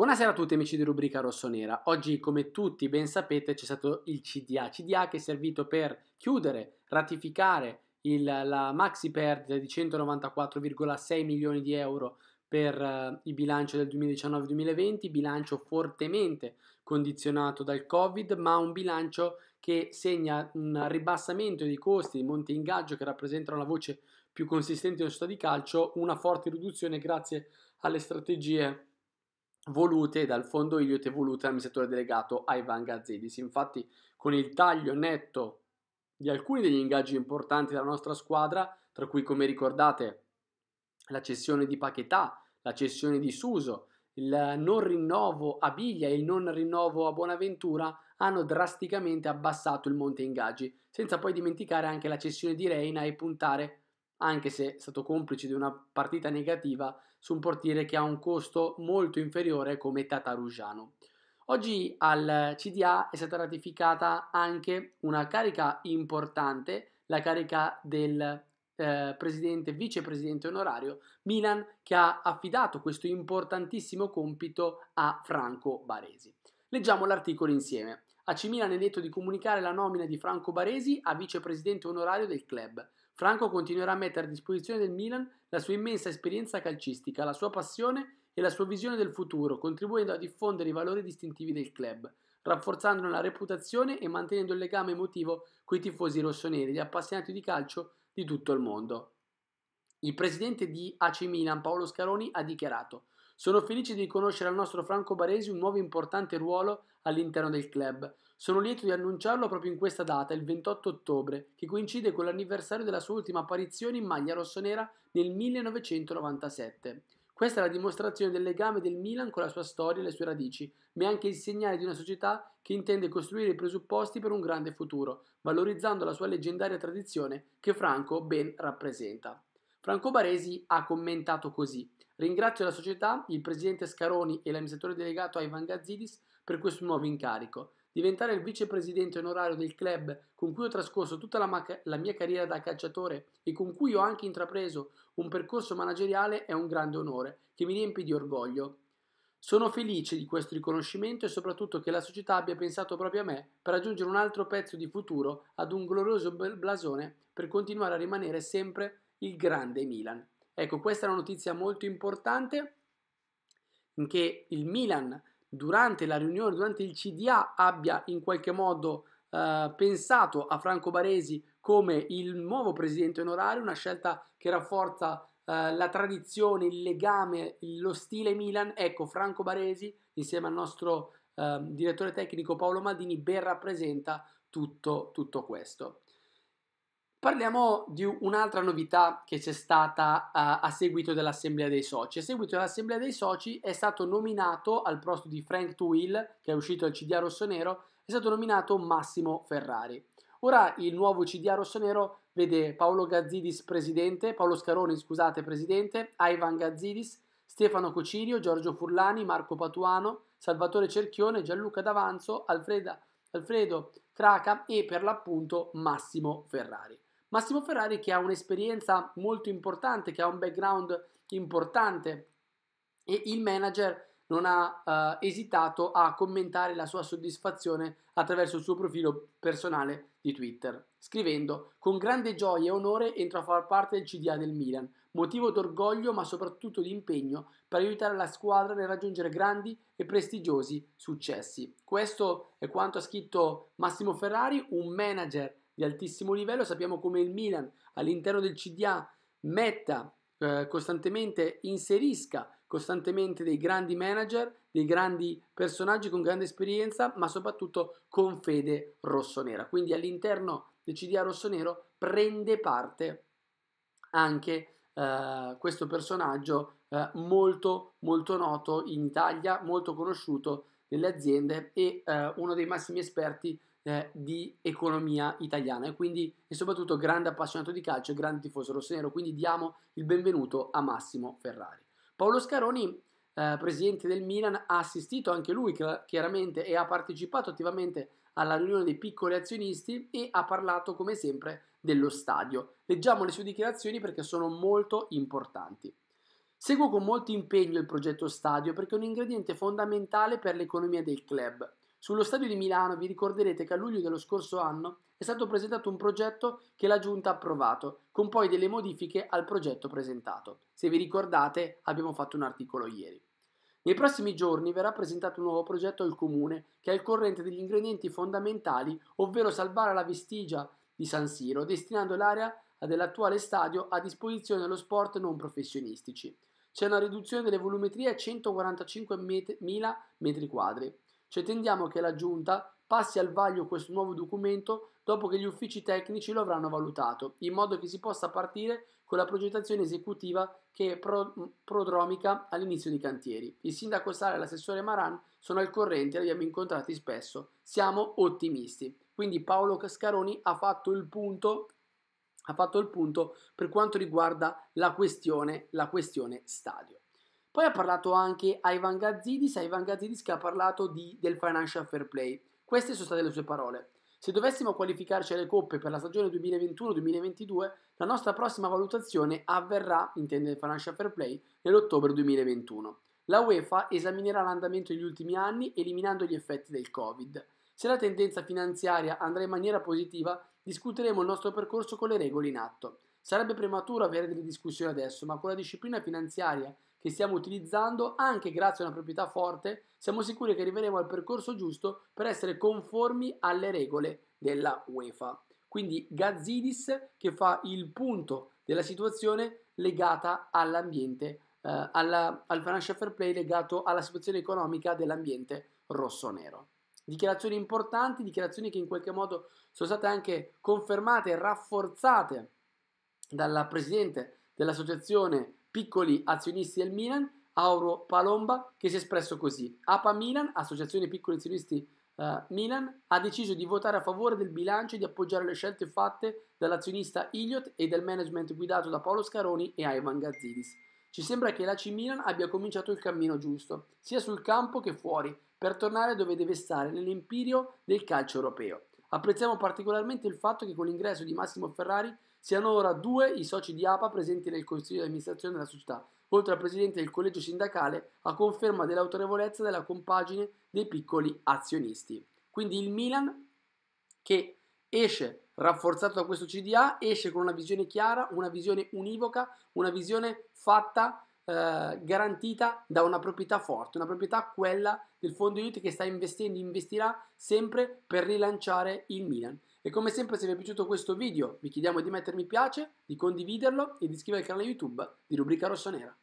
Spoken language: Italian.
Buonasera a tutti amici di Rubrica Rossonera. Oggi, come tutti ben sapete, c'è stato il CDA. CDA che è servito per chiudere, ratificare il, la maxi perdita di 194,6 milioni di euro per uh, il bilancio del 2019-2020, bilancio fortemente condizionato dal Covid, ma un bilancio che segna un ribassamento dei costi di monte ingaggio che rappresentano la voce più consistente della società di calcio, una forte riduzione grazie alle strategie volute dal fondo Iliot e volute dall'amministratore delegato Ivan Gazzidis. Infatti con il taglio netto di alcuni degli ingaggi importanti della nostra squadra, tra cui come ricordate la cessione di Pachetà, la cessione di Suso, il non rinnovo a Biglia e il non rinnovo a Bonaventura hanno drasticamente abbassato il monte ingaggi, senza poi dimenticare anche la cessione di Reina e puntare anche se è stato complice di una partita negativa su un portiere che ha un costo molto inferiore come Tatarugiano. Oggi al CDA è stata ratificata anche una carica importante, la carica del eh, presidente, vicepresidente onorario Milan, che ha affidato questo importantissimo compito a Franco Baresi. Leggiamo l'articolo insieme. A Cimilan è detto di comunicare la nomina di Franco Baresi a vicepresidente onorario del club. Franco continuerà a mettere a disposizione del Milan la sua immensa esperienza calcistica, la sua passione e la sua visione del futuro, contribuendo a diffondere i valori distintivi del club, rafforzandone la reputazione e mantenendo il legame emotivo con i tifosi rossoneri, gli appassionati di calcio di tutto il mondo. Il presidente di AC Milan, Paolo Scaroni, ha dichiarato sono felice di riconoscere al nostro Franco Baresi un nuovo importante ruolo all'interno del club. Sono lieto di annunciarlo proprio in questa data, il 28 ottobre, che coincide con l'anniversario della sua ultima apparizione in maglia rossonera nel 1997. Questa è la dimostrazione del legame del Milan con la sua storia e le sue radici, ma è anche il segnale di una società che intende costruire i presupposti per un grande futuro, valorizzando la sua leggendaria tradizione che Franco ben rappresenta. Franco Baresi ha commentato così: Ringrazio la società, il presidente Scaroni e l'amministratore delegato Ivan Gazzidis per questo nuovo incarico. Diventare il vicepresidente onorario del club con cui ho trascorso tutta la, ma- la, mia carriera da calciatore e con cui ho anche intrapreso un percorso manageriale è un grande onore che mi riempie di orgoglio. Sono felice di questo riconoscimento e soprattutto che la società abbia pensato proprio a me per aggiungere un altro pezzo di futuro ad un glorioso blasone per continuare a rimanere sempre il grande Milan. Ecco, questa è una notizia molto importante in che il Milan durante la riunione, durante il CDA, abbia in qualche modo eh, pensato a Franco Baresi come il nuovo presidente onorario, una scelta che rafforza eh, la tradizione, il legame, lo stile Milan. Ecco, Franco Baresi, insieme al nostro eh, direttore tecnico Paolo Maldini, ben rappresenta tutto, tutto questo. Parliamo di un'altra novità che c'è stata uh, a seguito dell'assemblea dei soci. A seguito dell'assemblea dei soci è stato nominato al posto di Frank Twill, che è uscito al CDA rossonero, è stato nominato Massimo Ferrari. Ora il nuovo CDA rossonero vede Paolo Gazzidis presidente, Paolo Scaroni, scusate, presidente, Ivan Gazzidis, Stefano Cocirio, Giorgio Furlani, Marco Patuano, Salvatore Cerchione, Gianluca D'Avanzo, Alfreda, Alfredo Craca e per l'appunto Massimo Ferrari. Massimo Ferrari che ha un'esperienza molto importante, che ha un background importante e il manager non ha uh, esitato a commentare la sua soddisfazione attraverso il suo profilo personale di Twitter, scrivendo con grande gioia e onore entro a far parte del CDA del Milan, motivo d'orgoglio ma soprattutto di impegno per aiutare la squadra nel raggiungere grandi e prestigiosi successi. Questo è quanto ha scritto Massimo Ferrari, un manager di altissimo livello, sappiamo come il Milan all'interno del CDA metta eh, costantemente, inserisca costantemente dei grandi manager, dei grandi personaggi con grande esperienza, ma soprattutto con fede rossonera. Quindi all'interno del CDA rossonero prende parte anche eh, questo personaggio eh, molto molto noto in Italia, molto conosciuto nelle aziende e eh, uno dei massimi esperti eh, di economia italiana e quindi e soprattutto grande appassionato di calcio, e grande tifoso rossonero, quindi diamo il benvenuto a Massimo Ferrari. Paolo Scaroni, eh, presidente del Milan, ha assistito anche lui chiaramente e ha partecipato attivamente alla riunione dei piccoli azionisti e ha parlato come sempre dello stadio. Leggiamo le sue dichiarazioni perché sono molto importanti. Seguo con molto impegno il progetto stadio perché è un ingrediente fondamentale per l'economia del club, sullo stadio di Milano vi ricorderete che a luglio dello scorso anno è stato presentato un progetto che la Giunta ha approvato, con poi delle modifiche al progetto presentato. Se vi ricordate abbiamo fatto un articolo ieri. Nei prossimi giorni verrà presentato un nuovo progetto al Comune che è il corrente degli ingredienti fondamentali, ovvero salvare la vestigia di San Siro, destinando l'area dell'attuale stadio a disposizione dello sport non professionistici. C'è una riduzione delle volumetrie a 145.000 metri quadri. Ci cioè, attendiamo che la Giunta passi al vaglio questo nuovo documento dopo che gli uffici tecnici lo avranno valutato, in modo che si possa partire con la progettazione esecutiva che è pro- prodromica all'inizio dei cantieri. Il sindaco Sara e l'assessore Maran sono al corrente, li abbiamo incontrati spesso. Siamo ottimisti. Quindi Paolo Cascaroni ha fatto il punto, fatto il punto per quanto riguarda la questione, la questione stadio. Poi ha parlato anche a Ivan Gazzidis, a Ivan Gazzidis che ha parlato di, del financial fair play. Queste sono state le sue parole. Se dovessimo qualificarci alle coppe per la stagione 2021-2022, la nostra prossima valutazione avverrà, intende il Financial Fair Play, nell'ottobre 2021. La UEFA esaminerà l'andamento degli ultimi anni eliminando gli effetti del Covid. Se la tendenza finanziaria andrà in maniera positiva, discuteremo il nostro percorso con le regole in atto. Sarebbe prematuro avere delle discussioni adesso, ma con la disciplina finanziaria che stiamo utilizzando, anche grazie a una proprietà forte, siamo sicuri che arriveremo al percorso giusto per essere conformi alle regole della UEFA. Quindi Gazzidis che fa il punto della situazione legata all'ambiente, eh, alla, al financial fair play legato alla situazione economica dell'ambiente rosso-nero. Dichiarazioni importanti, dichiarazioni che in qualche modo sono state anche confermate e rafforzate dalla Presidente dell'Associazione piccoli azionisti del Milan, Auro Palomba, che si è espresso così. APA Milan, Associazione Piccoli Azionisti eh, Milan, ha deciso di votare a favore del bilancio e di appoggiare le scelte fatte dall'azionista Iliot e dal management guidato da Paolo Scaroni e Ivan Gazzidis. Ci sembra che l'AC Milan abbia cominciato il cammino giusto, sia sul campo che fuori, per tornare dove deve stare, nell'empirio del calcio europeo. Apprezziamo particolarmente il fatto che con l'ingresso di Massimo Ferrari Siano ora due i soci di APA presenti nel consiglio di amministrazione della società, oltre al presidente del collegio sindacale, a conferma dell'autorevolezza della compagine dei piccoli azionisti. Quindi il Milan che esce rafforzato da questo CDA, esce con una visione chiara, una visione univoca, una visione fatta eh, garantita da una proprietà forte, una proprietà quella del fondo Unit che sta investendo, investirà sempre per rilanciare il Milan. E come sempre se vi è piaciuto questo video vi chiediamo di mettermi piace, di condividerlo e di iscrivervi al canale YouTube di Rubrica Rossonera.